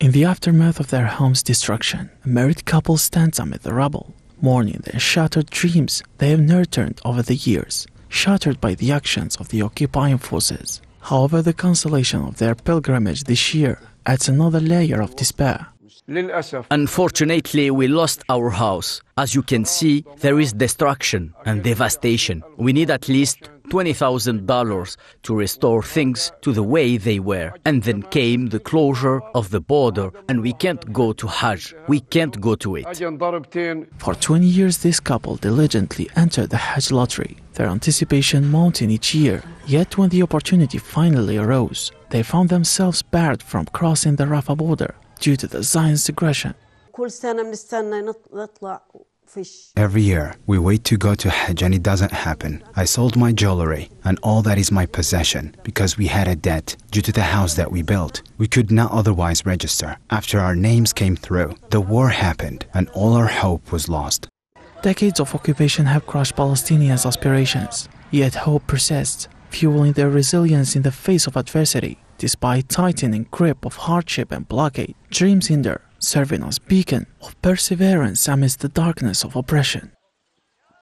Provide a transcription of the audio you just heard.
In the aftermath of their home's destruction, a married couple stands amid the rubble, mourning the shattered dreams they have nurtured over the years, shattered by the actions of the occupying forces. However, the cancellation of their pilgrimage this year adds another layer of despair. Unfortunately, we lost our house. As you can see, there is destruction and devastation. We need at least $20,000 to restore things to the way they were. And then came the closure of the border, and we can't go to Hajj. We can't go to it. For 20 years, this couple diligently entered the Hajj lottery, their anticipation mounting each year. Yet, when the opportunity finally arose, they found themselves barred from crossing the Rafah border due to the Zionist aggression fish. Every year, we wait to go to Hajj and it doesn't happen. I sold my jewelry and all that is my possession because we had a debt due to the house that we built. We could not otherwise register. After our names came through, the war happened and all our hope was lost. Decades of occupation have crushed Palestinians' aspirations, yet hope persists, fueling their resilience in the face of adversity. Despite tightening grip of hardship and blockade, dreams hinder serving as beacon of perseverance amidst the darkness of oppression.